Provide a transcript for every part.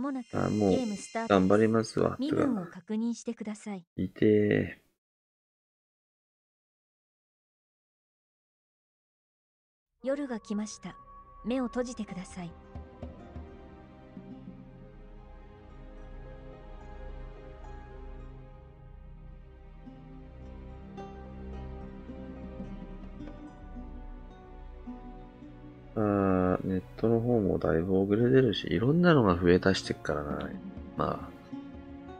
まもなくゲームスタート。頑張りますわ。身分を確認してください。いて夜が来ました。目を閉じてください。トの方もだいぶ遅れてるし、いろんなのが増え足してっからな。まあ、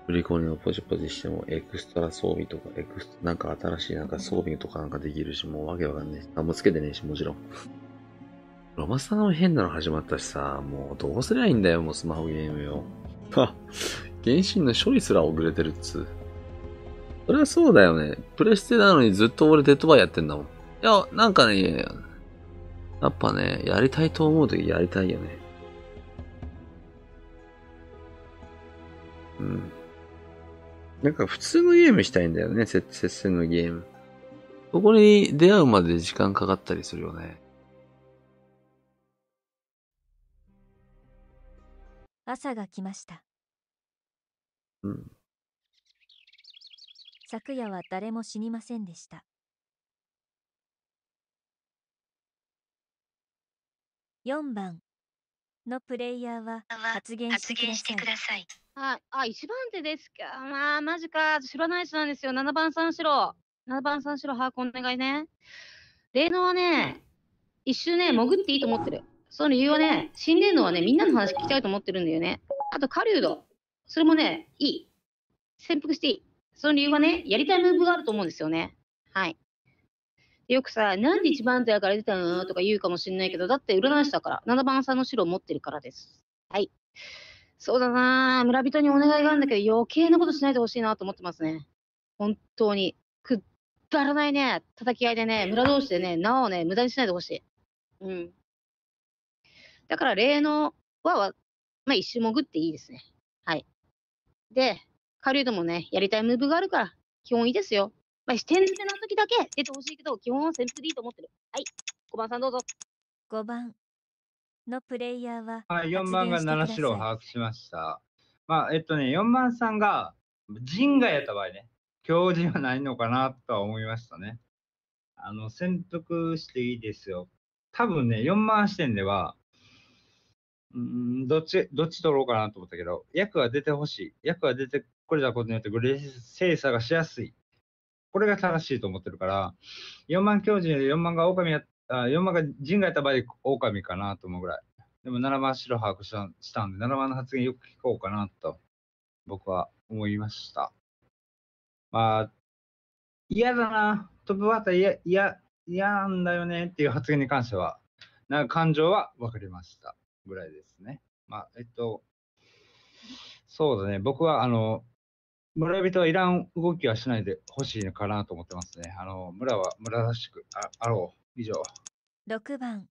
振り込みのポジポジしても、エクストラ装備とか、エクストなんか新しいなんか装備とかなんかできるし、もうわけわかんない。何もつけてねえし、もちろん。ロマサガも変なの始まったしさ、もうどうすりゃいいんだよ、もうスマホゲームよ。あ原神の処理すら遅れてるっつう。そりゃそうだよね。プレステなのにずっと俺デッドバイやってんだもん。いや、なんかね、やっぱね、やりたいと思うときやりたいよね。うん。なんか普通のゲームしたいんだよね、接戦のゲーム。そこに出会うまで時間かかったりするよね。朝が来ました。うん。昨夜は誰も死にませんでした。4番のプレイヤーは発言してください。あ、あ、1番手ですか。まあ、マジか。知らない人なんですよ。7番三四郎。7番三四郎、把握お願いね。霊能はね、一周ね、潜っていいと思ってる。その理由はね、心霊能はね、みんなの話聞きたいと思ってるんだよね。あと、狩人。それもね、いい。潜伏していい。その理由はね、やりたいムーブがあると思うんですよね。はい。よくさ、なんで一番手だから出たのとか言うかもしれないけど、だって占い師だから、七番さんの白を持ってるからです。はい。そうだな村人にお願いがあるんだけど、余計なことしないでほしいなと思ってますね。本当に。くだらないね、叩き合いでね、村同士でね、縄をね、無駄にしないでほしい。うん。だから、霊能は、まあ、一周潜っていいですね。はい。で、狩人もね、やりたいムーブがあるから、基本いいですよ。まあ、視点での時だけ出てほしいけど、基本は先手でいいと思ってる。はい。5番さんどうぞ。5番のプレイヤーは。はい、4番が7白を把握しました。まあ、えっとね、4番さんがジン外やった場合ね、教授はないのかなとは思いましたね。あの、潜伏していいですよ。多分ね、4番視点では、うん、どっち、どっち取ろうかなと思ったけど、役は出てほしい。役は出てこれたことによって、グレー性差がしやすい。これが正しいと思ってるから、4万教授、4万が狼や、4万が人がやった場合、狼かなと思うぐらい。でも7番白把握したしたんで、7番の発言よく聞こうかなと、僕は思いました。まあ、嫌だな、トップバッター嫌、嫌、嫌なんだよねっていう発言に関しては、なんか感情は分かりましたぐらいですね。まあ、えっと、そうだね、僕はあの、村人はいらん動きはしないでほしいのかなと思ってますね。あの村は村らしくああろう。以上。6番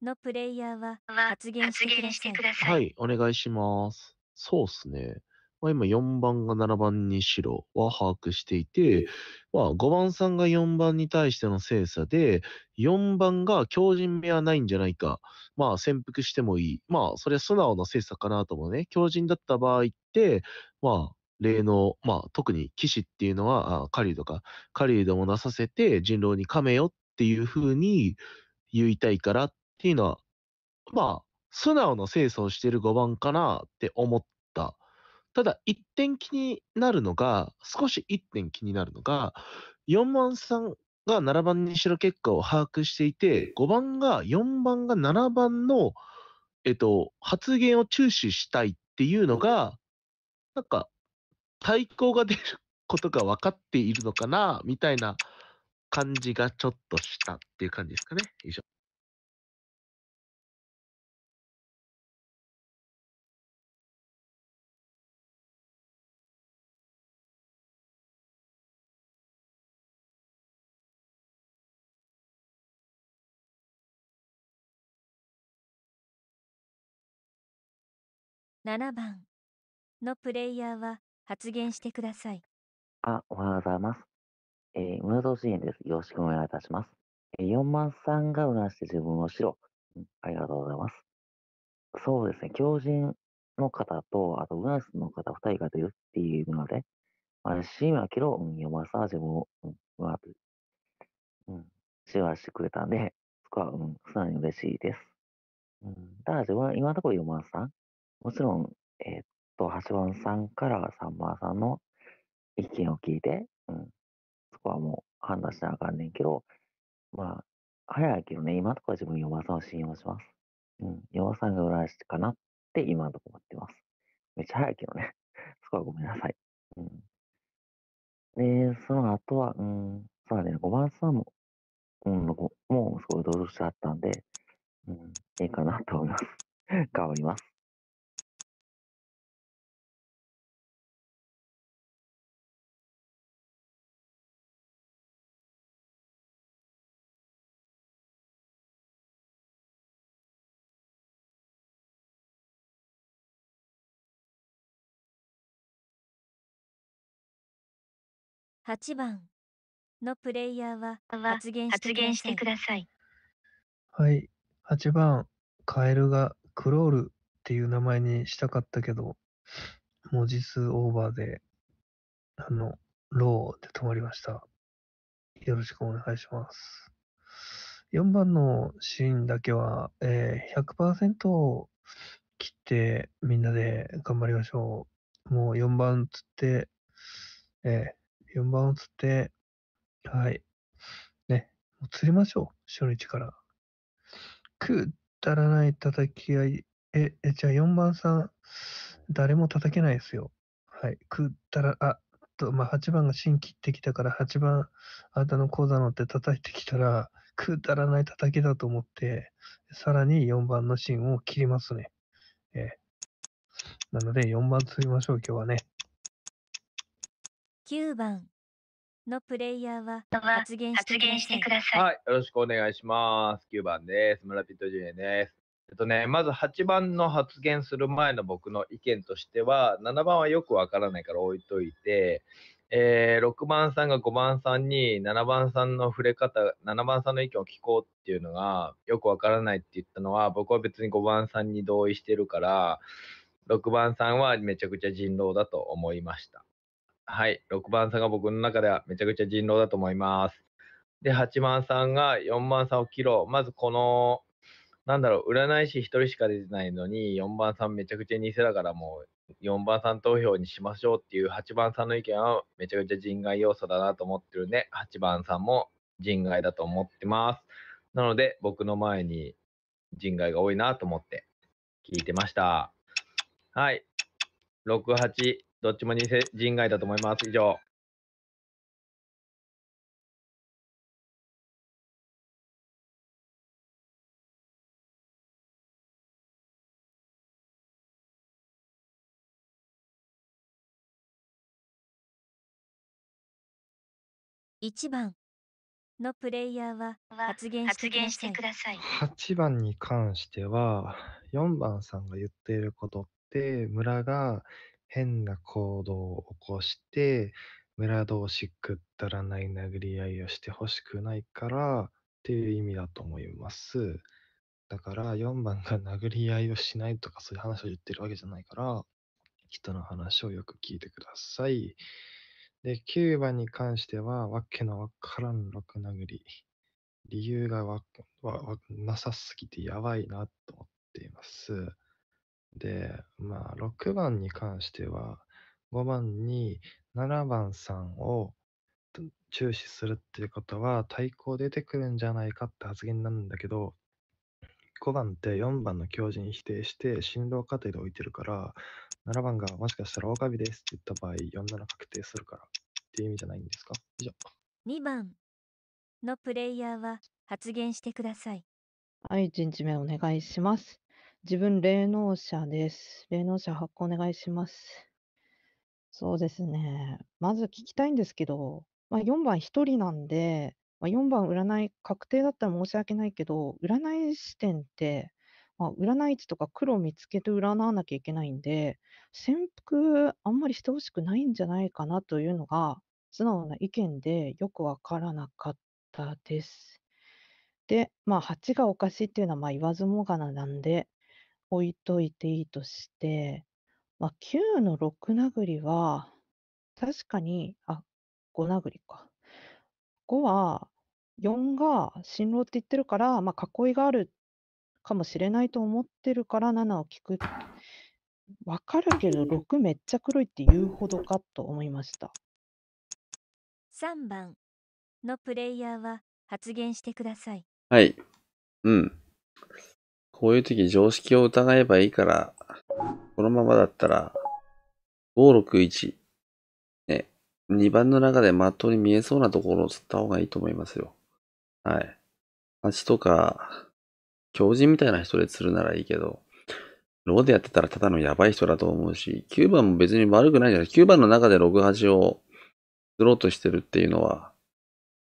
のプレイヤーは発言してください。はい、お願いします。そうっすね。まあ、今4番が7番に白は把握していて、まあ、5番さんが4番に対しての精査で、4番が強靭目はないんじゃないか。まあ、潜伏してもいい。まあ、それは素直な精査かなともね。強靭だった場合って、まあ、例の、まあ、特に騎士っていうのは、狩人か、狩人もなさせて人狼にめよっていう風に言いたいからっていうのは、まあ、素直な清掃をしてる5番かなって思った。ただ、一点気になるのが、少し一点気になるのが、4番さんが7番に白結果を把握していて、5番が、4番が7番の、えっと、発言を注視したいっていうのが、なんか、対抗が出ることが分かっているのかな、みたいな感じがちょっとしたっていう感じですかね。以上。7番のプレイヤーは発言してください。あ、おはようございます。えー、村支援です。よろしくお願いいたします。えー、4万さんがなして自分をしろう。ん。ありがとうございます。そうですね、狂人の方と、あと占い師の方2人が出るっていうので、まあ、は今、うん、4万さんは自分を、うん、占って、うん、シェアしてくれたんで、そこは、うん、素直に嬉しいです。うん、ただ自分は今のところ4万さん、もちろん、えー、と、橋本さんからさんまさんの意見を聞いて、うん、そこはもう判断しなあかんねんけど、まあ、早いけどね、今とか自分、ヨバさんを信用します。うん、弱さんが裏足かなって今のとこ思ってます。めっちゃ早いけどね。そこはごめんなさい。うん、で、その後は、うん、そうだね、5番さんも、うん、もうすごい同情しちゃったんで、うん、いいかなと思います。変 わります。8番のプレイヤーは発言してください。はい、8番、カエルがクロールっていう名前にしたかったけど、文字数オーバーで、あの、ローで止まりました。よろしくお願いします。4番のシーンだけは、えー、100%切ってみんなで頑張りましょう。もう4番つって、えー、4番を釣って、はい。ね、もう釣りましょう。初日から。くだらない叩き合い。え、え、じゃあ4番さん、誰も叩けないですよ。はい。くだら、あ、と、まあ、8番が芯切ってきたから、8番、あなたの講座のって叩いてきたら、くだらない叩きだと思って、さらに4番の芯を切りますね。えー、なので、4番釣りましょう、今日はね。9番のプレイヤーは発言してください。はい、よろしくお願いします。9番です。村ピットジュです。えっとね、まず8番の発言する前の僕の意見としては、7番はよくわからないから置いといて、えー、6番さんが5番さんに7番さんの触れ方、7番さんの意見を聞こうっていうのがよくわからないって言ったのは、僕は別に5番さんに同意してるから、6番さんはめちゃくちゃ人狼だと思いました。はい、6番さんが僕の中ではめちゃくちゃ人狼だと思います。で、8番さんが4番さんを切ろう。まずこの、なんだろう、占い師1人しか出てないのに、4番さんめちゃくちゃ偽だからもう、4番さん投票にしましょうっていう8番さんの意見はめちゃくちゃ人外要素だなと思ってるんで、8番さんも人外だと思ってます。なので、僕の前に人外が多いなと思って聞いてました。はい。6、8、どっちも偽人外だと思います。以上。1番のプレイヤーは発言してください。8番に関しては、4番さんが言っていることって、村が変な行動を起こして、村同士くたらない殴り合いをしてほしくないからっていう意味だと思います。だから4番が殴り合いをしないとかそういう話を言ってるわけじゃないから、人の話をよく聞いてください。で、9番に関しては、わけのわからんろく殴り。理由がわわなさすぎてやばいなと思っています。で、まあ、6番に関しては、5番に7番さんを注視するっていうことは、対抗出てくるんじゃないかって発言なんだけど、5番って4番の教授に否定して、振動過程で置いてるから、7番がもしかしたらオカですって言った場合、4-7確定するからっていう意味じゃないんですか以上。2番のプレイヤーは発言してください。はい、1日目お願いします。自分、霊能者です。霊能者発行お願いします。そうですね。まず聞きたいんですけど、まあ、4番一人なんで、まあ、4番占い確定だったら申し訳ないけど、占い視点って、まあ、占い地とか黒見つけて占わなきゃいけないんで、潜伏あんまりしてほしくないんじゃないかなというのが、素直な意見でよくわからなかったです。で、まあ、8がおかしいっていうのはまあ言わずもがななんで、置いといていいとして、まあ、9の6殴りは、確かに、あ、5殴りか。5は、4が進路って言ってるから、まあ、囲いがあるかもしれないと思ってるから7を聞く。わかるけど、6めっちゃ黒いって言うほどかと思いました。3番のプレイヤーは発言してください。はい。うん。こういう時常識を疑えばいいから、このままだったら、561、ね、2番の中でまっとうに見えそうなところを釣った方がいいと思いますよ。はい。蜂とか、狂人みたいな人で釣るならいいけど、ローでやってたらただのやばい人だと思うし、9番も別に悪くないじゃない。9番の中で68を釣ろうとしてるっていうのは、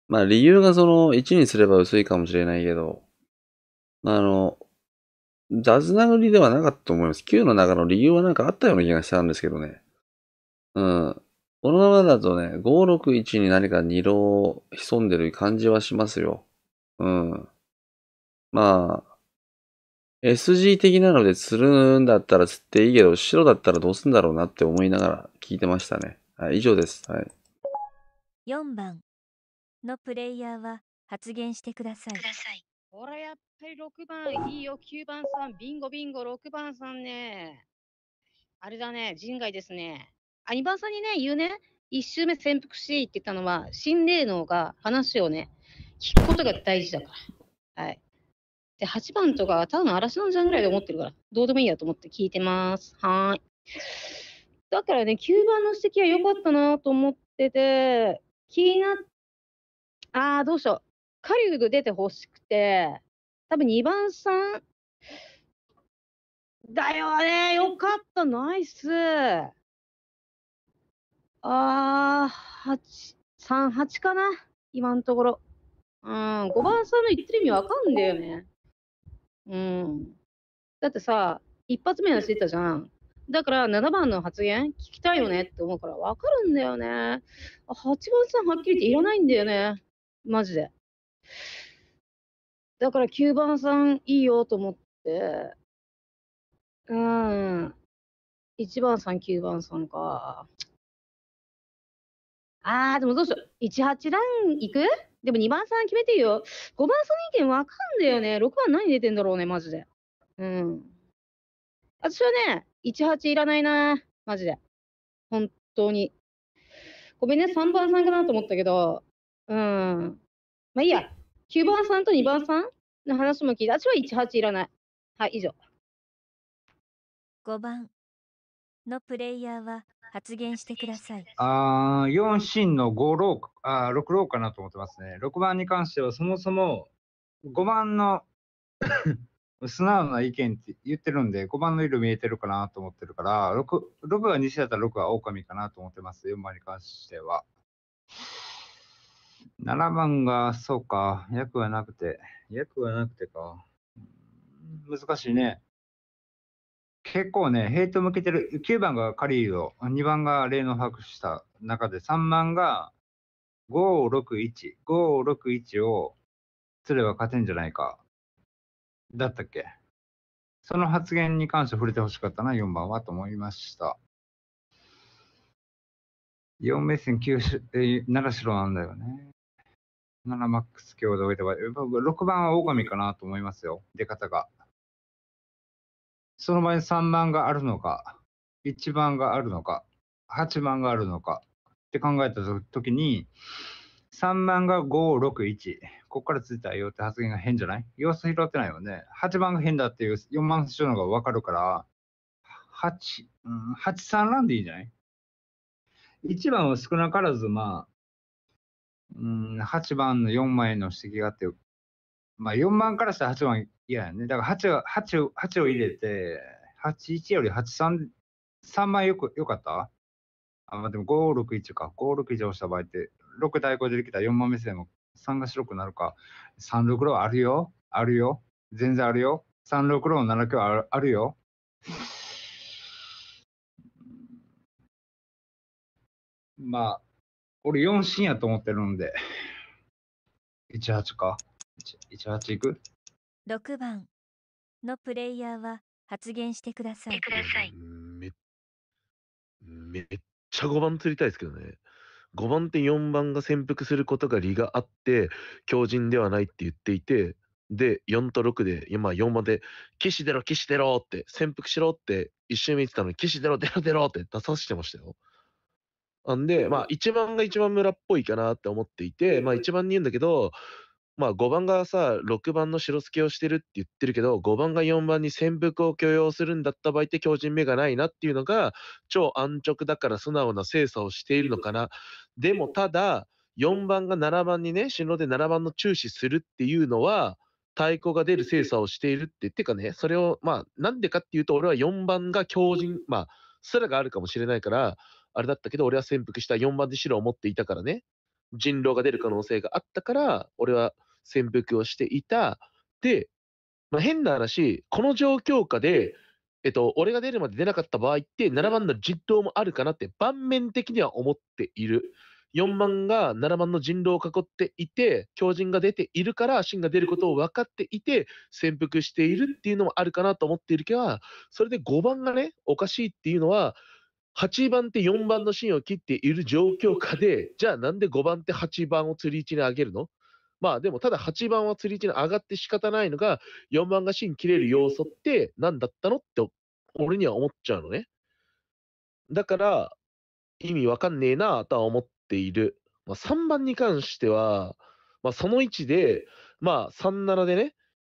まあ理由がその1にすれば薄いかもしれないけど、まああの、雑な乗りではなかったと思います。Q の中の理由はなんかあったような気がしたんですけどね。うん。このままだとね、561に何か二郎潜んでる感じはしますよ。うん。まあ、SG 的なので釣るんだったら釣っていいけど、白だったらどうすんだろうなって思いながら聞いてましたね。はい、以上です。はい。4番のプレイヤーは発言してください。くださいこれやっぱり6番いいよ、9番さん、ビンゴビンゴ、6番さんね。あれだね、人外ですね。あ、2番さんにね、言うね、1周目潜伏しって言ったのは、心霊能が話をね、聞くことが大事だから。はい。で、8番とか、ただの嵐のじゃんぐらいで思ってるから、どうでもいいやと思って聞いてます。はい。だからね、9番の指摘は良かったなと思ってて、気になっ、ああ、どうしよう。カウグ出てほして、多分2番さんだよね。よかった。ナイス。あー、8、38かな。今のところ。うん、5番さんの言ってる意味わかんだよね。うん。だってさ、一発目のしてたじゃん。だから7番の発言聞きたいよねって思うからわかるんだよね。8番さんはっきり言っていらないんだよね。マジで。だから9番さんいいよと思って、うん。1番さん、9番さんか。あー、でもどうしよう。1、8段いくでも2番さん決めていいよ。5番さん意見わかんだよね。6番何出てんだろうね、マジで。うん。私はね、1、8いらないな。マジで。本当に。ごめんね、3番さんかなと思ったけど。うん。まあいいや。9番さんと2番さんの話も聞いた。ちは18いらない。はい、以上。5番のプレイヤーは発言してください。あ4進の5ロあ6ローかなと思ってますね。6番に関してはそもそも5番の 素直な意見って言ってるんで、5番の色見えてるかなと思ってるから、6, 6が西だったら6は狼かなと思ってます、4番に関しては。7番が、そうか、役はなくて、役はなくてか。難しいね。結構ね、ヘイト向けてる。9番がカリード、2番が例の把握した中で、3番が561、561をすれば勝てんじゃないか。だったっけその発言に関して触れてほしかったな、4番はと思いました。4目線9、え7白なんだよね。7マックス強で置いて、6番は狼かなと思いますよ、出方が。その場合3番があるのか、1番があるのか、8番があるのかって考えたときに、3番が5、6、1。ここからついたよって発言が変じゃない様子拾ってないよね。8番が変だっていう4番師匠のがわかるから、8、うん、8、3ランでいいんじゃない ?1 番は少なからず、まあ、うん、8番の4枚の指摘があって、まあ、4番からしたら8番嫌やね。だから8を ,8 を ,8 を入れて、81より83、3枚よくよかったあ、まあ、でも5、6、1か。5、6以上した場合って、6対5でできたら4番目線も3が白くなるか。3、6、6あるよ。あるよ。全然あるよ。3、6、6ー、7、9あるあるよ。まあ、俺4進やと思ってるんで。18か ?18 いく ?6 番のプレイヤーは発言してください。くださいめめっちゃ5番釣りたいですけどね。5番って4番が潜伏することが利があって、強靭ではないって言っていて、で、4と6で、今4番で、岸出ろ、岸出ろって、潜伏しろって、一瞬見てたのに、岸出ろ、出ろ、出ろって出させてましたよ。なんで、まあ、1番が一番村っぽいかなって思っていて、まあ、1番に言うんだけど、まあ、5番がさ、6番の白助をしてるって言ってるけど、5番が4番に潜伏を許容するんだった場合って強靭目がないなっていうのが、超安直だから素直な精査をしているのかな。でも、ただ、4番が7番にね、進路で7番の注視するっていうのは、太鼓が出る精査をしているって、ってかね、それを、まあ、なんでかっていうと、俺は4番が強靭、まあ、すらがあるかもしれないから、あれだったけど、俺は潜伏した4番で白を持っていたからね、人狼が出る可能性があったから、俺は潜伏をしていた。で、まあ、変な話、この状況下で、えっと、俺が出るまで出なかった場合って、7番の人狼もあるかなって、盤面的には思っている。4番が7番の人狼を囲っていて、狂人が出ているから、真が出ることを分かっていて、潜伏しているっていうのもあるかなと思っているけど、それで5番がね、おかしいっていうのは、8番って4番の芯を切っている状況下で、じゃあなんで5番って8番を釣り位置に上げるのまあでもただ8番は釣り位置に上がって仕方ないのが、4番が芯切れる要素って何だったのって俺には思っちゃうのね。だから、意味わかんねえなとは思っている。まあ、3番に関しては、まあ、その位置で、まあ、37でね、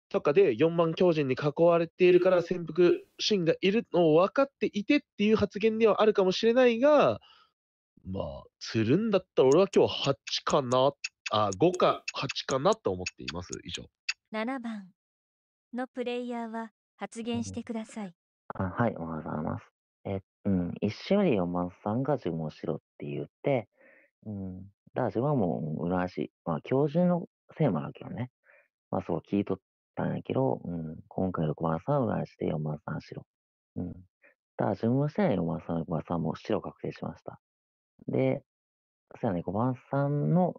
とかで4万強人に囲われているから潜伏シーンがいるのを分かっていてっていう発言ではあるかもしれないが、まあ、するんだったら俺は今日8かな、あ、5か8かなと思っています。以上。7番のプレイヤーは発言してください。あはい、おはようございます。え、うん、一緒より4万さんが自文しろって言って、うん、だから自分はもう、う裏足、まあ、教授のせいもあるけどね。まあそう聞いとっったんやけど、うん、今回6番さんを出して4番さん白。うん。ただ、順番試合4番さん、6番さんも白確定しました。で、そうやね、5番さんの、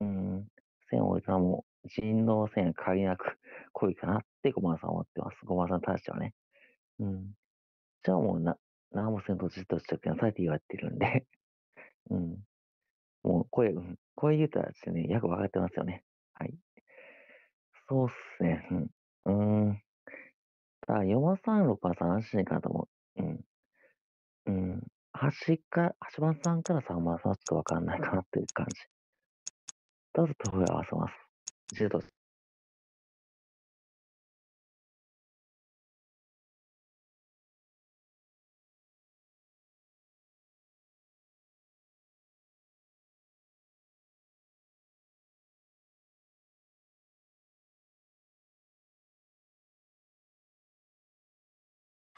うん、線を置いたらも人道線限りなく 濃いかなって5番さん思ってます。5番さんに対してはね。うん。じゃあもうな、何もせんとじっとしってなさいって言われてるんでうん。もう声、声言うたらですね、よく分かってますよね。はい。そうっすね。うん。うーん。ただ、436番3、安心かなと思う。うん。うん。端か8番3から3番3はちょっとわかんないかなっていう感じ。だと、とふえ合わせます。10度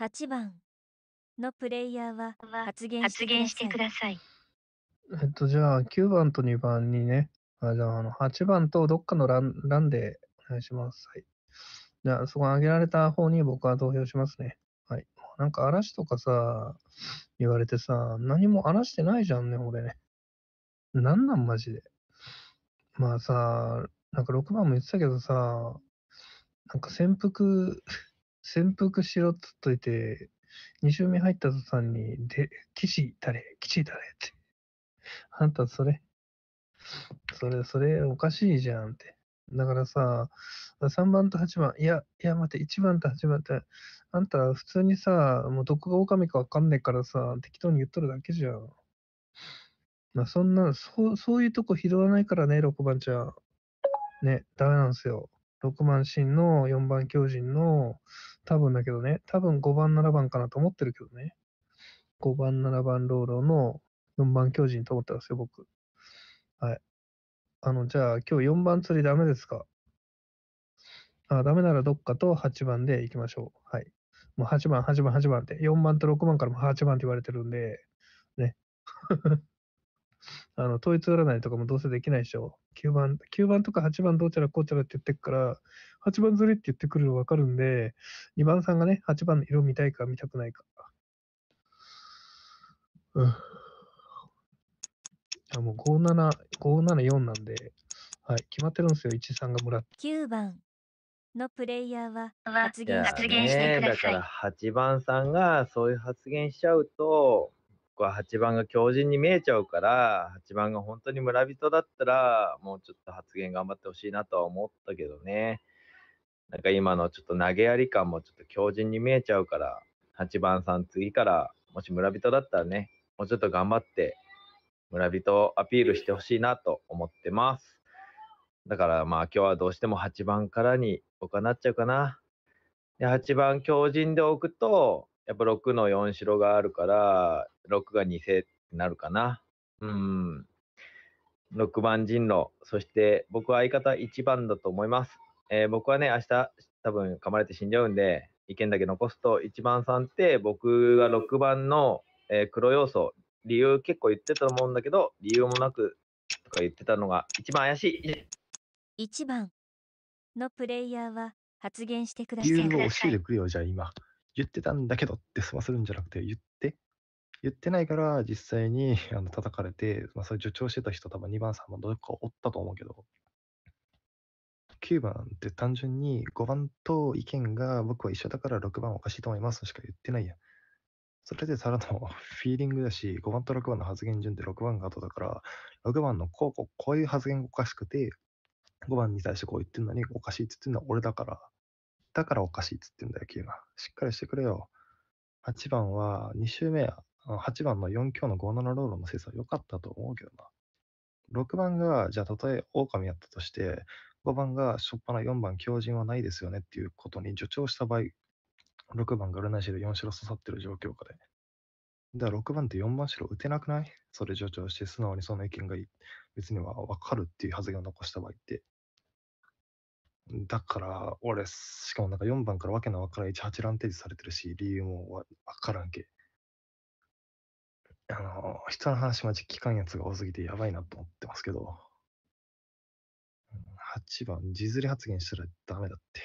8番のプレイヤーは発言してください。えっと、じゃあ9番と2番にね、あじゃああの8番とどっかの欄欄でお願いします。はい。じゃあそこ上げられた方に僕は投票しますね。はい。なんか嵐とかさ、言われてさ、何も荒らしてないじゃんね、俺ね。なんなんマジで。まあさ、なんか6番も言ってたけどさ、なんか潜伏潜伏しろっつっといて、2周目入った途端に、で、岸士誰騎岸誰って。あんたそれ、それ、それおかしいじゃんって。だからさ、3番と8番、いや、いや、待って、1番と8番って、あんた普通にさ、もうどこが狼かわかんないからさ、適当に言っとるだけじゃん。まあそんな、そう、そういうとこ拾わないからね、6番ちゃん。ね、ダメなんですよ。6番真の4番巨人の多分だけどね、多分5番、7番かなと思ってるけどね。5番、7番、ローローの4番、巨人と思ったんですよ、僕。はい。あの、じゃあ、今日4番釣りダメですかあダメならどっかと8番で行きましょう。はい。もう8番、8番、8番って、4番と6番からも8番って言われてるんで、ね。あの統一占いとかもどうせできないでしょ。9番、9番とか8番どうちゃらこうちゃらって言ってくから、8番ずれって言ってくるの分かるんで、2番さんがね、8番の色見たいか見たくないか。うん。あもう57、574なんで、はい、決まってるんですよ、1、3がもらって。9番のプレイヤーは発言してください。だから8番さんがそういう発言しちゃうと、は8番が強靭に見えちゃうから、8番が本当に村人だったら、もうちょっと発言頑張ってほしいなとは思ったけどね。なんか今のちょっと投げやり感もちょっと強靭に見えちゃうから、8番さん次から、もし村人だったらね、もうちょっと頑張って、村人をアピールしてほしいなと思ってます。だからまあ今日はどうしても8番からに僕はなっちゃうかな。で、8番強靭で置くと、やっぱ6の4白があるから、6が2世ってなるかな。うん。6番人狼。そして僕は相方1番だと思います。えー、僕はね、明日多分噛まれて死んじゃうんで、意見だけ残すと、1番さんって僕が6番の、えー、黒要素、理由結構言ってたと思うんだけど、理由もなくとか言ってたのが一番怪しい。1番のプレイヤーは発言してください。理由を教えてくれよ、じゃあ今。言ってたんだけどって済ませるんじゃなくて、言って、言ってないから実際に あの叩かれて、まあ、それ助長してた人多分2番、3番どこかおったと思うけど、9番って単純に5番と意見が僕は一緒だから6番おかしいと思いますしか言ってないやん。それでさらの フィーリングだし、5番と6番の発言順で6番が後だから、6番のこうこうこういう発言がおかしくて、5番に対してこう言ってるのにおかしいって言ってるのは俺だから、だからおかしいっつってんだよ、9番。しっかりしてくれよ。8番は、2周目や、8番の4強の57ロールの精査は良かったと思うけどな。6番が、じゃあ、たとえ狼やったとして、5番が、しょっぱな4番、強靭はないですよねっていうことに助長した場合、6番が占い師で4白刺さってる状況下で。だから6番って4番白打てなくないそれ助長して素直にその意見がいい。別には分かるっていう発言を残した場合って。だから、俺、しかもなんか4番からわけのわからん18ランテージされてるし、理由もわからんけ。あの、人の話マジ聞かんやつが多すぎてやばいなと思ってますけど、8番、地ずり発言したらダメだって。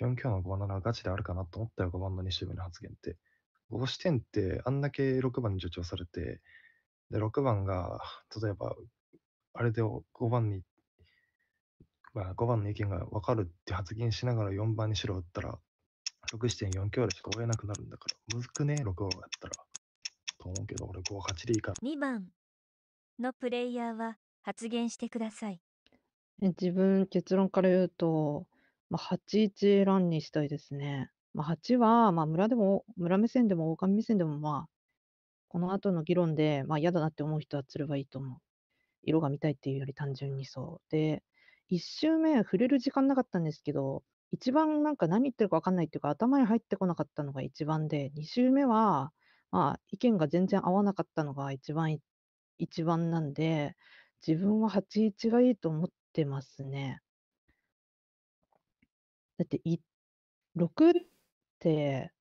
4強の5-7はガチであるかなと思ったよ、5番の西部の発言って。5視点ってあんだけ6番に助長されて、で、6番が、例えば、あれで5番に行っまあ、5番の意見が分かるって発言しながら4番にろ打ったら、6.4強でしか追えなくなるんだから、むずくね、6号やったら。と思うけど、俺5、8でいいから。2番のプレイヤーは発言してください。自分、結論から言うと、まあ、8-1ランにしたいですね。まあ、8は、まあ、村でも、村目線でも、狼目線でも、まあ、この後の議論で、まあ、嫌だなって思う人は釣ればいいと思う。色が見たいっていうより単純にそう。で、1周目触れる時間なかったんですけど、一番なんか何言ってるかわかんないっていうか、頭に入ってこなかったのが一番で、2周目は、まあ、意見が全然合わなかったのが一番一番なんで、自分は8-1がいいと思ってますね。だって、6って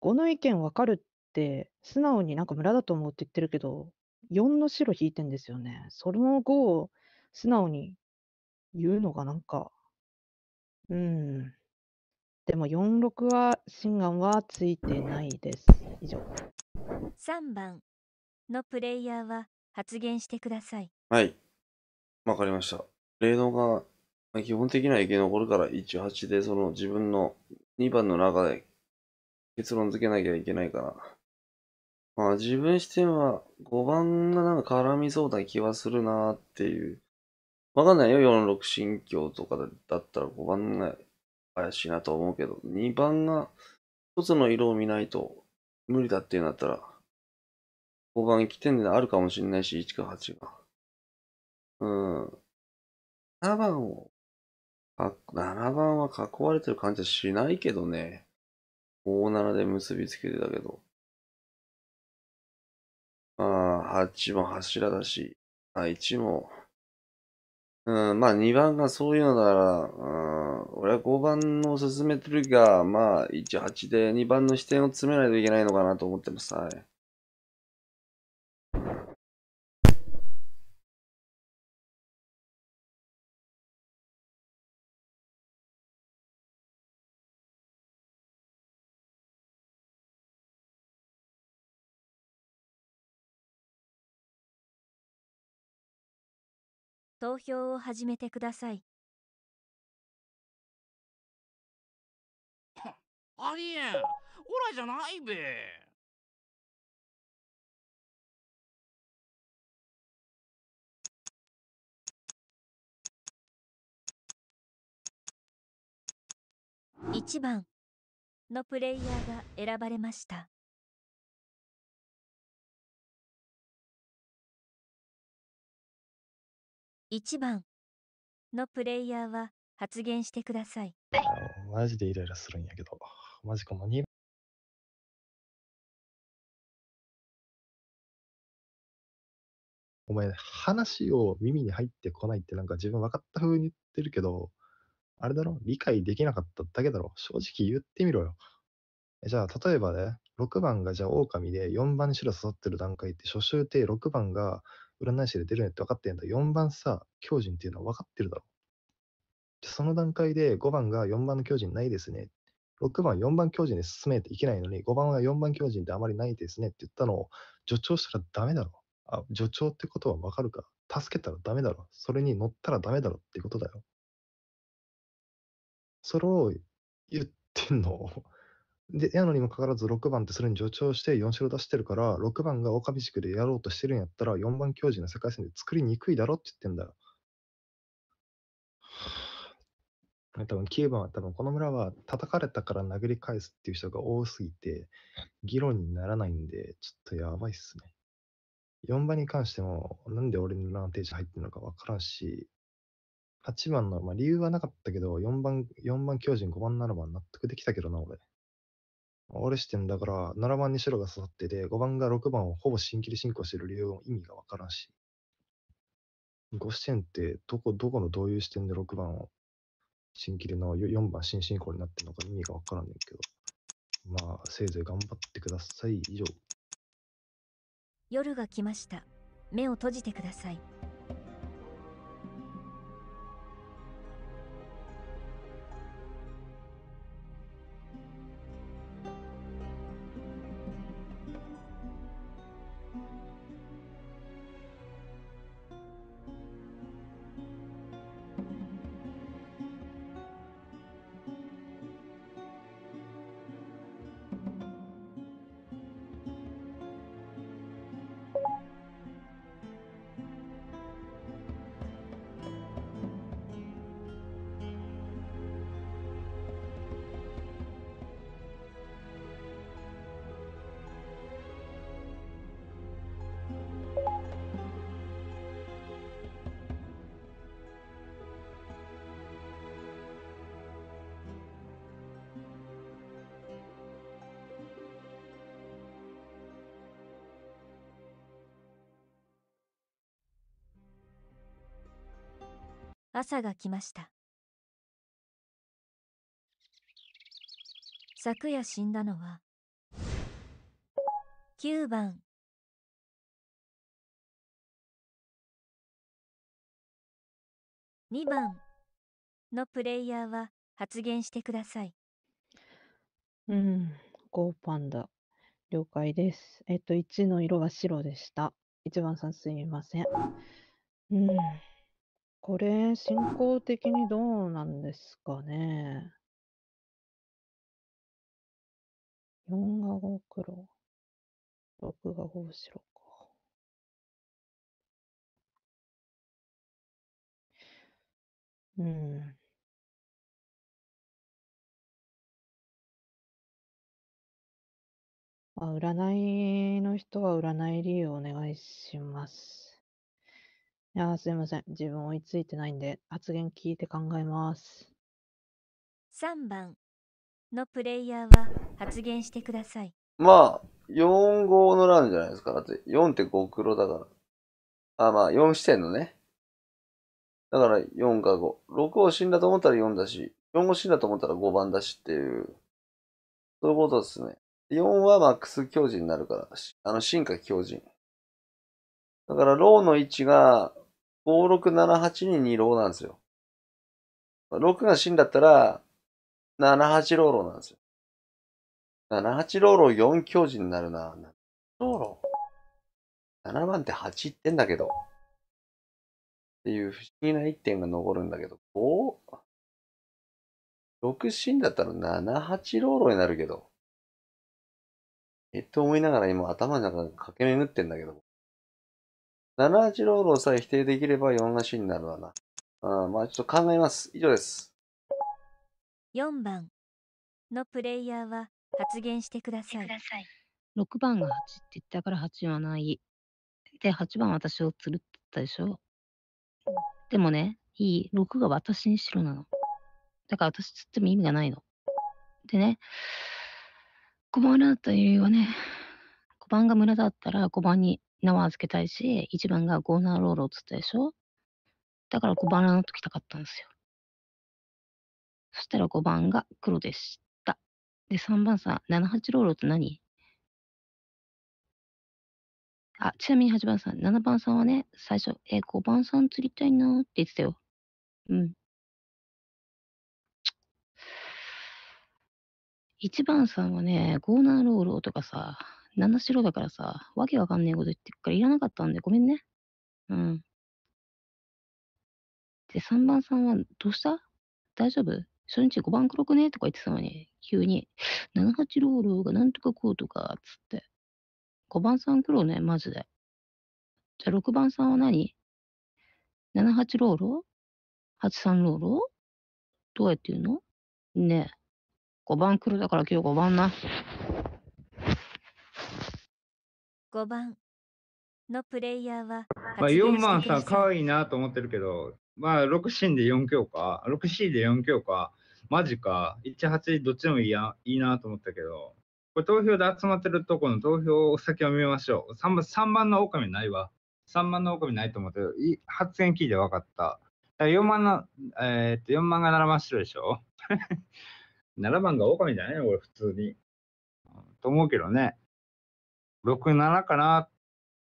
5の意見分かるって素直になんか無駄だと思うって言ってるけど、4の白引いてんですよね。その5を素直に言うのがなんか、うん。でも46は、心眼はついてないです。以上。3番のプレイヤーは発言してください。はい。わかりました。霊能が、基本的な生き残るから18で、その自分の2番の中で結論付けなきゃいけないから。まあ自分視点は5番がなんか絡みそうな気はするなーっていう。わかんないよ。4、6神経とかだったら5番が怪しいなと思うけど、2番が1つの色を見ないと無理だっていうんだったら、5番てんのあるかもしれないし、1か8が。うん。7番を、あ7番は囲われてる感じはしないけどね。57で結びつけてたけど。まあ、8も柱だし、あ、1もうん、まあ2番がそういうのなら、うん、俺は5番の進めてるが、まあ1、8で2番の視点を詰めないといけないのかなと思ってます。はい。票を始めてください。ありえんオラじゃないべ。1番のプレイヤーが選ばれました。1番のプレイヤーは発言してください。マジでイライラするんやけど。マジかも。2お前、話を耳に入ってこないってなんか自分分かった風に言ってるけど、あれだろ理解できなかっただけだろ正直言ってみろよ。じゃあ、例えばね、6番がじゃあ狼で4番に白育ってる段階って、初週て6番が占い師で出るねって分かってんだ。4番さ、巨人っていうのは分かってるだろ。その段階で5番が4番の巨人ないですね。6番4番巨人で進めていけないのに、5番は4番巨人ってあまりないですねって言ったのを助長したらダメだろ。あ、助長ってことは分かるか。助けたらダメだろ。それに乗ったらダメだろってことだよ。それを言ってんので、やのにもかかわらず6番ってそれに助長して4勝出してるから、6番が狼軸でやろうとしてるんやったら、4番教授の世界線で作りにくいだろって言ってんだよ。多分9番は多分この村は叩かれたから殴り返すっていう人が多すぎて、議論にならないんで、ちょっとやばいっすね。4番に関しても、なんで俺のランテージ入ってるのかわからんし、8番の、まあ、理由はなかったけど、4番、4番強靭5番、7番納得できたけどな、俺。オれシュテだから7番に白が刺さってて5番が6番をほぼ新規で進行してる理由の意味がわからんし5視点ってどこどこのどういう視点で6番を新規での4番新進行になってるのか意味がわからんねんけどまあせいぜい頑張ってください以上夜が来ました目を閉じてください朝が来ました昨夜死んだのは9番2番のプレイヤーは発言してください。うん、ゴーパンダ。了解です。えっと、1の色が白でした。1番さんすみません。うん。これ、進行的にどうなんですかね。4が5黒、6が5白か。うん。あ、占いの人は占い理由お願いします。いやーすいません。自分追いついてないんで、発言聞いて考えます。3番のプレイヤーは発言してください。まあ、4 5のランじゃないですか。だって4.5黒だから。あ、まあ4視点のね。だから4か5。6を死んだと思ったら4だし、4を死んだと思ったら5番だしっていう。そういうことですね。4はマックス強靭になるから。しあの、進化強靭。だからローの位置が5678に2ロなんですよ。6が死んだったら、78ローなんですよ。78ロー4強人になるな。ローロ7番って8いってんだけど。っていう不思議な1点が残るんだけど、5、6死んだったら78ローになるけど。えっと思いながら今頭の中駆け巡ってんだけど。七八郎郎さえ否定できれば4なしになるわな。まあちょっと考えます。以上です。4番のプレイヤーは発言してください。6番が8って言ったから8はない。で、8番私を釣るって言ったでしょ。でもね、いい。6が私にしろなの。だから私釣っても意味がないの。でね、5番裏といたよりはね、5番が村だったら5番に縄預けたいし、一番がゴーナーロールを釣ったでしょだから5番ランときたかったんですよ。そしたら5番が黒でした。で、3番さ、78ロールって何あ、ちなみに8番さん、7番さんはね、最初、え、5番さん釣りたいなって言ってたよ。うん。1番さんはね、ゴーナーロールとかさ、何白しろだからさ、わけわかんねえこと言ってくからいらなかったんでごめんね。うん。で、3番さんはどうした大丈夫初日5番黒くねとか言ってたのに、急に、78ロールがなんとかこうとか、つって。5番さん黒ね、マジで。じゃあ6番さんは何 ?78 ロール ?83 ロールどうやって言うのねえ。5番黒だから今日5番な。5番のプレイヤーは、まあ、4番さん可愛いなと思ってるけど、まあ、6進で4強か、6C で4強か、マジか、1、8どっちでもいいやいいなと思ったけど、これ投票で集まってるとこの投票先を見ましょう。3番 ,3 番の狼ないわ。3番の狼ないと思ってる。発言聞いて分かった。4番の、えー、っと、4番が7番白でしょ ?7 番が狼じゃないの俺普通に。と思うけどね。6、7かなっ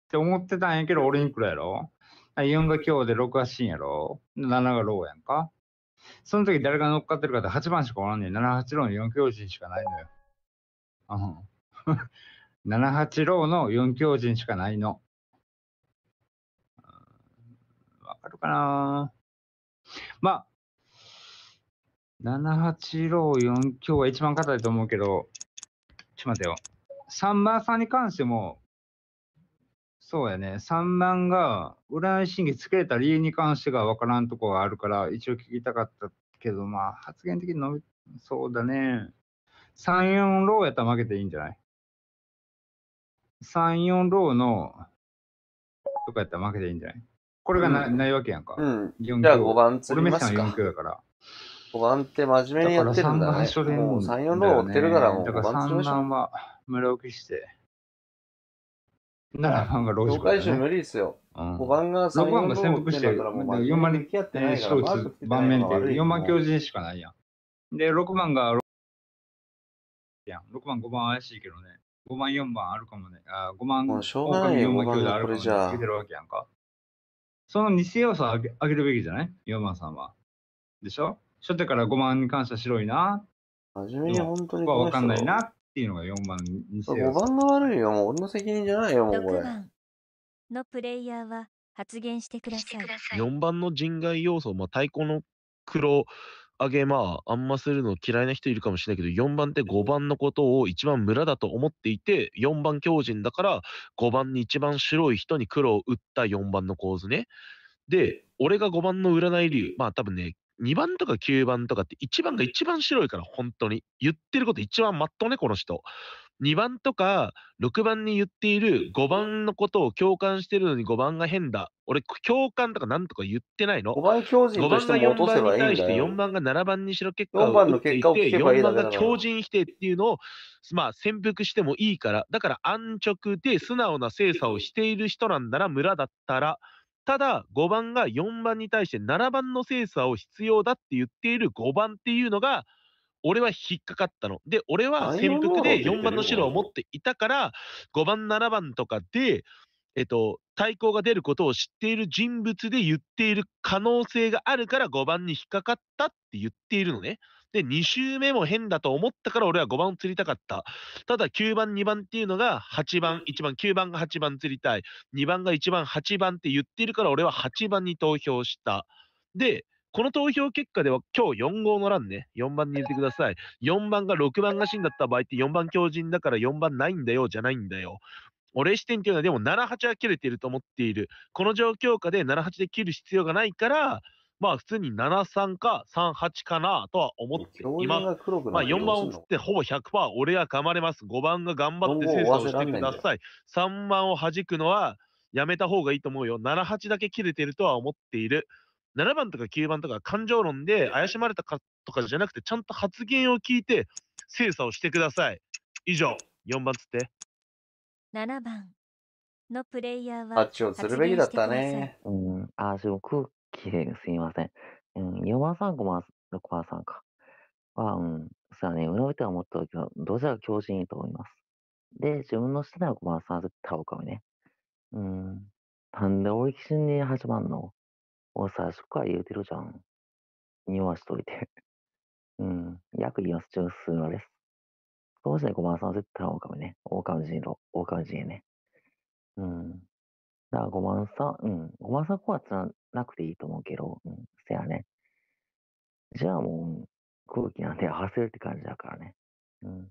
て思ってたんやけど、俺に来るやろ。4が今日で6が新やろ。7がローやんか。その時誰が乗っかってるかって8番しかおらんねん。7、8ローの4強陣しかないのよ。うん。7、8ローの4強陣しかないの。わかるかなまあ、7、8ロー4強は一番硬いと思うけど、ちょっと待てよ。3番さんに関しても、そうやね、3番が占い審議つけた理由に関してが分からんとこがあるから、一応聞きたかったけど、まあ、発言的に伸び、そうだね。3、4ローやったら負けていいんじゃない ?3、4ローのとかやったら負けていいんじゃないこれがなうん、ないわけやんか。うん。じゃあ5番釣りますか。俺目線4だから。5番って真面目にやってるんだね。だねもう3、4ロ追ってるからもう5番潰し3番は村置きして。7番がローション、ね。5介無理ですよ。うん、5番が3番が潜伏してるからもう4番に付き合ってないから。1つ面っ4番強人しかないやん。で、6番が6やん。6番、5番怪しいけどね。5番、4番あるかもね。あ5番、もうしょうがない4番強であるかもね。てるわけやんか。その偽要素を上げるべきじゃない ?4 番さんは。でしょ初手から5番に関しては白いな。初めに本当にここは分かんないなっていうのが4番にして5番が悪いよ。もう俺の責任じゃないよ、もうこれ。のプレイヤーは発言してください。4番の人外要素、まあ、太鼓の黒上げ、まあ、あんまするの嫌いな人いるかもしれないけど、4番って5番のことを一番無駄だと思っていて、4番強人だから、5番に一番白い人に黒を打った4番の構図ね。で、俺が5番の占い理由、まあ多分ね、2番とか9番とかって1番が一番白いから、本当に。言ってること一番まっとうね、この人。2番とか6番に言っている5番のことを共感してるのに5番が変だ。俺、共感とか何とか言ってないの。5番強人としても落とせばいいんだよ。5番が4番に対して4番が7番にしろ結果を4番の結果を聞けばいいだだ4番が強人否定っていうのを、まあ、潜伏してもいいから。だから安直で素直な精査をしている人なんだな、村だったら。ただ、5番が4番に対して7番の精査を必要だって言っている5番っていうのが、俺は引っかかったの。で、俺は潜伏で4番の白を持っていたから、5番、7番とかで、えっと、対抗が出ることを知っている人物で言っている可能性があるから5番に引っかかったって言っているのね。で、2周目も変だと思ったから俺は5番を釣りたかった。ただ、9番、2番っていうのが8番、1番、9番が8番釣りたい。2番が1番、8番って言ってるから俺は8番に投票した。で、この投票結果では今日4号の欄ね、4番に入れてください。4番が6番が死んだった場合って4番強人だから4番ないんだよ、じゃないんだよ。俺視点っていうのはでも7、8は切れてると思っている。この状況下で7、8で切る必要がないから、まあ普通に73か38かなとは思っています。まあ4番をつってほぼ100%俺は噛まれます。5番が頑張って精査をしてください。3番を弾くのはやめた方がいいと思うよ。78だけ切れてるとは思っている。7番とか9番とか感情論で怪しまれたかとかじゃなくてちゃんと発言を聞いて精査をしてください。以上、4番つって。7番のプレイヤーは発言してください。をつるべきだったね。うん。ああ、すごくきすいません。うん、4番3、5番、6番3か。は、うん、そうだね、裏打ては思ったと、どちらが強靭いと思います。で、自分の下では5番3、絶対狼ね。うん。なんで、大きしに始まんのお、最初から言うてるじゃん。匂わしといて。うん。約言います、中数話です。そうして5番さんは絶対狼ね。狼人狼、狼人ね。うん。だから5万差、うん。5万差コアつらなくていいと思うけど、うん。せやね。じゃあもう、空気なんて合わせるって感じだからね。うん。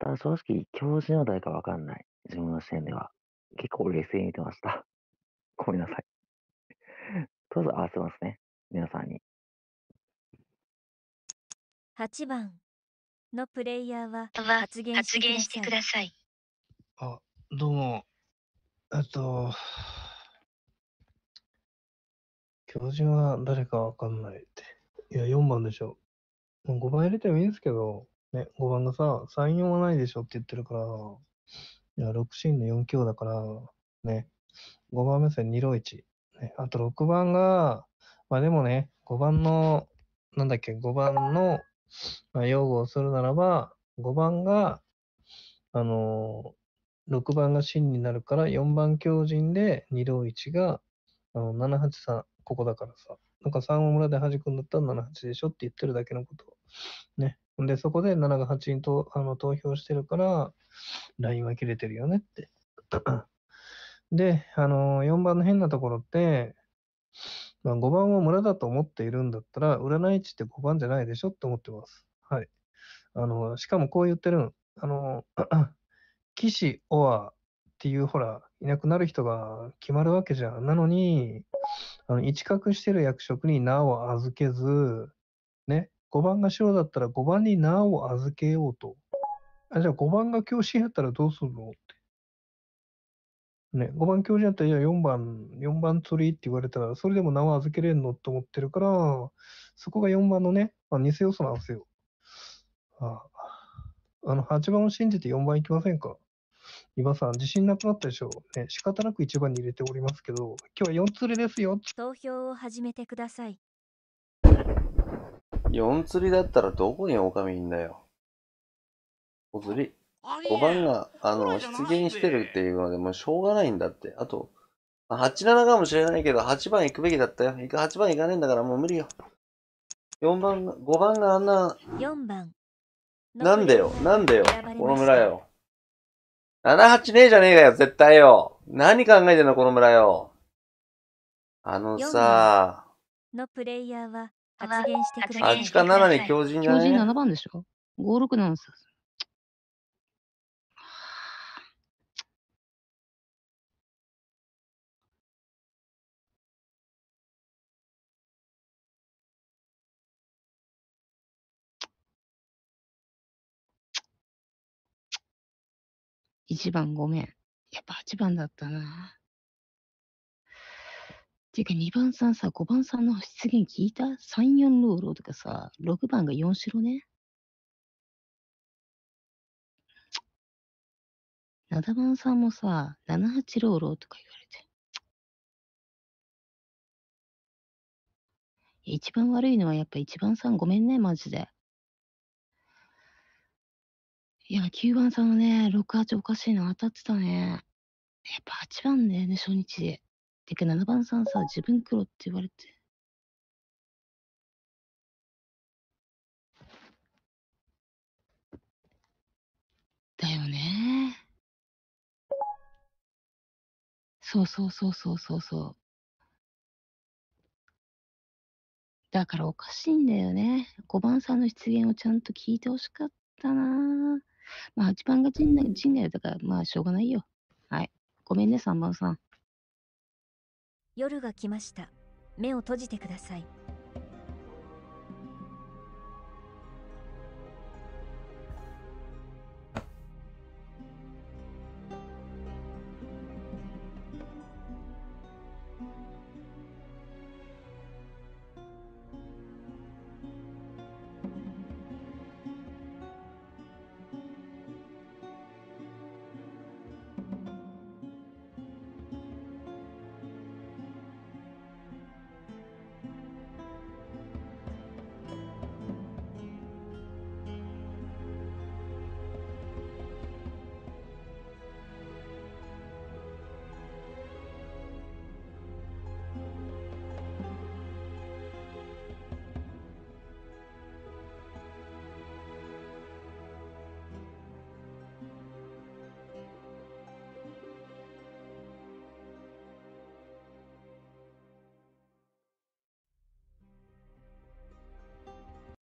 ただ正直、教授の誰かわかんない。自分の視点では。結構冷静に見てました。ごめんなさい。どうあ合わせますね。皆さんに。8番のプレイヤーは発言してください。あ、どうも、あと、教授は誰かわかんないって。いや、4番でしょ。もう5番入れてもいいんですけど、ね、5番がさ、3、4はないでしょって言ってるから、いや、6シーンの4強だから、ね、5番目線2ロ1。ね、あと6番が、まあでもね、5番の、なんだっけ、5番の、まあ、擁護をするならば、5番が、あの6番が真になるから4番強靭で2同1が783ここだからさなんか3を村で弾くんだったら78でしょって言ってるだけのことねでそこで7が8にとあの投票してるからラインは切れてるよねってであの4番の変なところってまあ、5番を村だと思っているんだったら、占い値って5番じゃないでしょって思ってます。はい。あの、しかもこう言ってるあの、騎士オアっていうほら、いなくなる人が決まるわけじゃん。なのに、あの、一角してる役職に名を預けず、ね、5番が白だったら5番に名を預けようと。あ、じゃあ5番が教師やったらどうするのって。ね、5番教授やったら、じゃあ4番、4番釣りって言われたら、それでも名を預けれんのと思ってるから、そこが4番のね、まあ、偽要素なんですよ。ああの、8番を信じて4番行きませんか岩さん、自信なくなったでしょう。ね、仕方なく一番に入れておりますけど、今日は4釣りですよ。投票を始めてください。4釣りだったらどこに狼いんだよ。お釣り。五番が、あの、出現してるっていうので、もうしょうがないんだって。あと、87かもしれないけど、8番行くべきだったよ。8番行かねえんだからもう無理よ。4番、5番があんな。4番。なんでよ、なんでよ、この村よ。七八ねえじゃねえかよ、絶対よ。何考えてんの、この村よ。あのさ、のプレイヤーは発言してくだ8か7に強靭じゃない強靭7番でしょ ?567 です。1番ごめん。やっぱ8番だったな。ていうか2番さんさ、5番さんの出現聞いた ?3、4ローローとかさ、6番が4白ね。7番さんもさ、7、8ローローとか言われて。一番悪いのはやっぱ一番さんごめんね、マジで。いや、9番さんのね、68おかしいの当たってたね。やっぱ8番だよね、初日で。てか7番さんさ、自分黒って言われて。だよね。そうそうそうそうそうそう。だからおかしいんだよね。5番さんの失言をちゃんと聞いてほしかったなぁ。まあ、8番が陣内陣内だから、まあ、しょうがないよ。はい。ごめんね、3番さん。夜が来ました。目を閉じてください。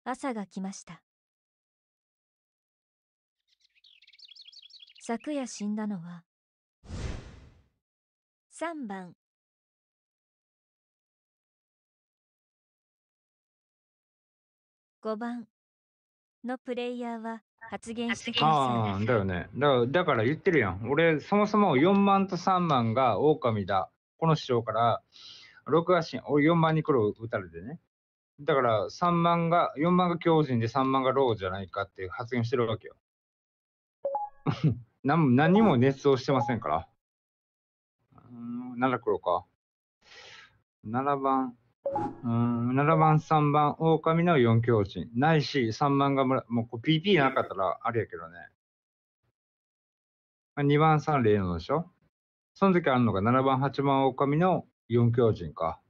朝が来ました昨夜死んだのは3番5番のプレイヤーは発言してくださいああだよねだからだから言ってるやん俺そもそも4万と3万が狼だこの主張から録画俺4万に黒打たれてねだから3万が、4万が狂人で3万がローじゃないかっていう発言してるわけよ。何 何も熱をしてませんから。うん、7黒か。7番、うん、7番、3番、狼の4狂人。ないし、3番がもら、もう PP なかったらあれやけどね。2番、3、例のでしょその時あるのが7番、8番、狼の4狂人か。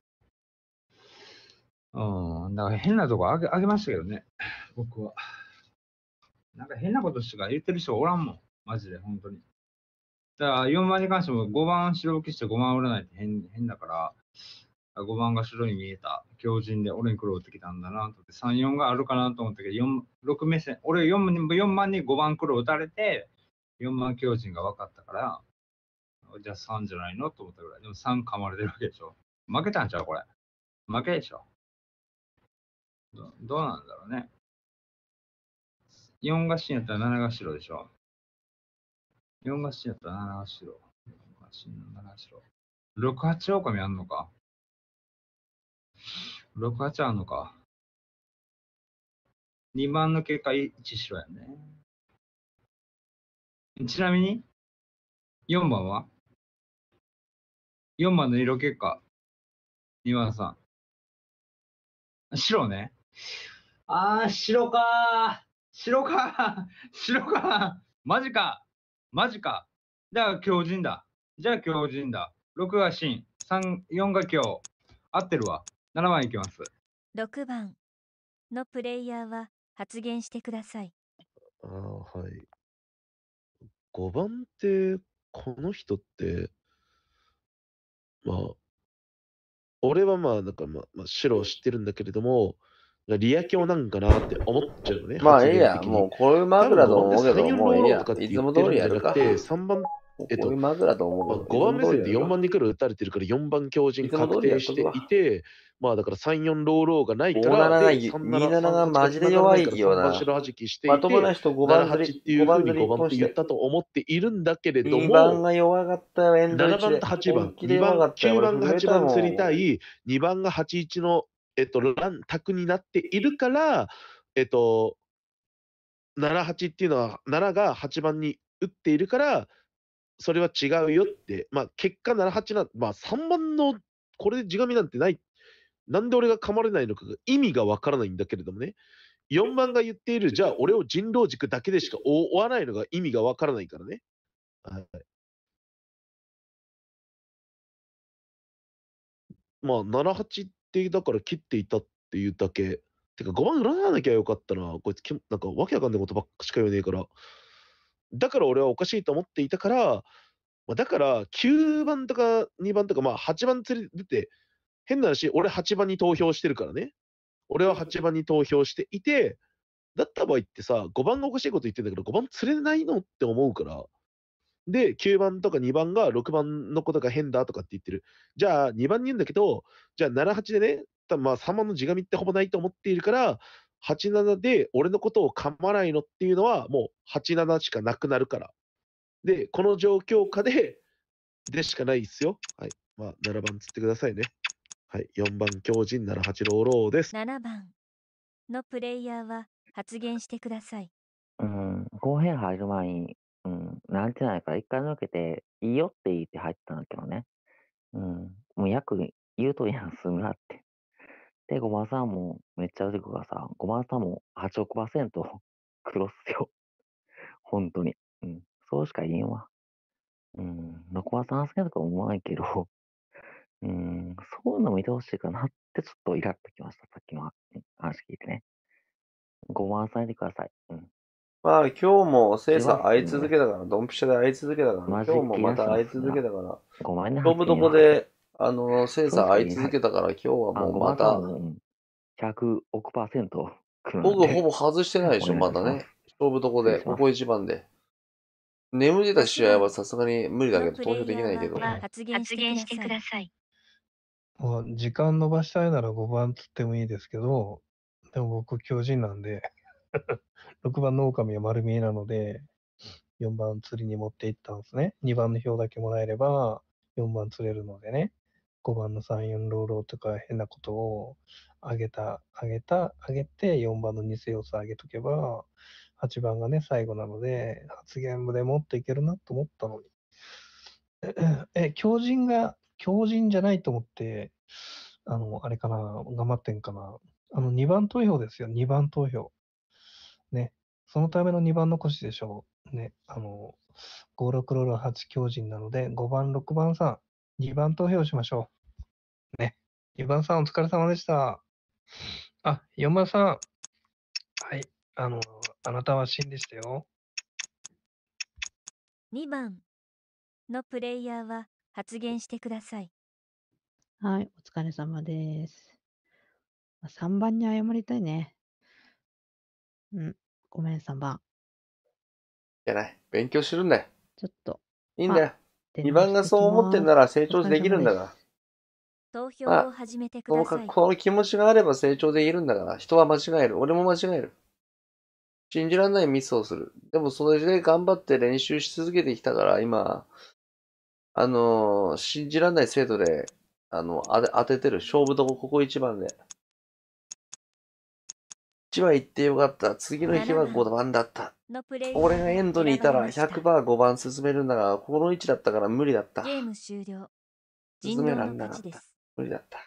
うん、だから変なとこあげあげましたけどね、僕は。なんか変なことしか言ってる人おらんもん、マジで、本当に。だから4番に関しても5番白を消して5番売らないって変変だから、5番が白に見えた、強靭で俺に黒打ってきたんだなと思って、3、4があるかなと思ったけど、6目線、俺 4, 4番に5番黒打たれて、4番強靭が分かったから、じゃあ3じゃないのと思ったぐらい。でも3噛まれてるわけでしょ。負けたんちゃうこれ。負けでしょ。どどうなんだろうね。4が死やったら7が白でしょ。4が死やったら7が白。4が死の7が白。6、狼あんのか。6、8あんのか。2番の結果1白やね。ちなみに、4番は ?4 番の色結果、2番さん。白ね。あー、白か白か 白かマジかマジかじゃあ狂人だ。じゃあ狂人だ。6が真、3、4が強。合ってるわ。7番いきます。6番のプレイヤーは発言してください。ああ、はい。5番って、この人って、まあ、俺はまあ、なんかまあ、まあ、白を知ってるんだけれども、リア教なんかなって思っちゃうね。まあ、ええや、もうこういう枕と思うけど、もうええや、いつも通りやるか。3番えっと、枕と思う5番目線で4番にくる打たれてるから4番強靭確定していて、まあだから3、4ローローがないから、27がマジで弱いよな。白いまともな人5番8っていうふうに5番って言ったと思っているんだけれども、2番が弱かった7番と8番、2番、9番が8番釣りたい、2番が81のえっと、乱卓になっているから、えっと、7、八8っていうのは、7が8番に打っているから、それは違うよって、まあ、結果7、八8な、まあ、3番のこれで地紙なんてない、なんで俺が噛まれないのかが意味がわからないんだけれどもね、4番が言っている、じゃあ俺を人狼軸だけでしか追わないのが意味がわからないからね。はい。まあ、7、8っ定だから切っていたっていうだけ。てか5番占わなきゃよかったな。こいつ、なんかわけわかんないことばっかしか言わねえから。だから俺はおかしいと思っていたから、まあ、だから9番とか2番とか、まあ8番連れ出て、変な話、俺8番に投票してるからね。俺は8番に投票していて、だった場合ってさ、5番がおかしいこと言ってんだけど、5番釣れないのって思うから、で、9番とか2番が6番のことが変だとかって言ってる。じゃあ、2番に言うんだけど、じゃあ、7、8でね、多分まあ3番の地紙ってほぼないと思っているから、8、7で俺のことを噛まないのっていうのは、もう8、7しかなくなるから。で、この状況下で、でしかないっすよ。はい。まあ、7番つってくださいね。はい。4番、強靭7、8、ローローです。7番のプレイヤーは発言してください。うん、後編入る前にうん、なんてないから、一回抜けて、いいよって言って入ったんだけどね。うん。もう約言うとやん、すむなって。で、5番さんもめっちゃ腕力がさ、5番さんも8億パーセント クロスよ。ほんとに。うん。そうしか言えんわ。うん。6番さん助けとかわないけど、うん、そういうのもいてほしいかなってちょっとイラっときました。さっきの話聞いてね。5番さんいてください。うん。まあ今日も精査会い続けたから、ドンピシャで会い続けたから、今日もまた会い続けたから、飛ぶどこで、あの、精査会い続けたから、今日はもうまた。100億パーセント。僕ほぼ外してないでしょ、またね。勝負とこで、ここ一番で。眠ってた試合はさすがに無理だけど、投票できないけど。発言してください。時間伸ばしたいなら5番つってもいいですけど、でも僕、巨人なんで。6 番の狼は丸見えなので、4番釣りに持っていったんですね。2番の票だけもらえれば、4番釣れるのでね。5番の3、4ローローとか変なことを上げた、上げた、上げて、4番の偽要素上げとけば、8番がね、最後なので、発言部でもっといけるなと思ったのに。え、強人が、強人じゃないと思って、あの、あれかな、頑張ってんかな。あの、2番投票ですよ、2番投票。ね、そのための2番残しでしょう。ね、あの、5、6、ロール8強人なので、5番、6番さん、2番投票しましょう。ね、2番さんお疲れ様でした。あ、4番さん。はい、あの、あなたは真でしたよ。2番のプレイヤーは発言してください。はい、お疲れ様です。3番に謝りたいね。うん。ごめん3番。いけじゃない。勉強するんだよ。ちょっと。いいんだよ。2番がそう思ってんなら成長できるんだから。投票を始めてください、まあ、この気持ちがあれば成長できるんだから、人は間違える。俺も間違える。信じられないミスをする。でもそれで頑張って練習し続けてきたから、今、あの信じられない精度で、あの、当ててる。勝負とこここ一番で。1は行ってよかった。次の日は5番だった。俺がエンドにいたら100バー5番進めるんだが、この位置だったから無理だった。進めらんなかった。無理だった。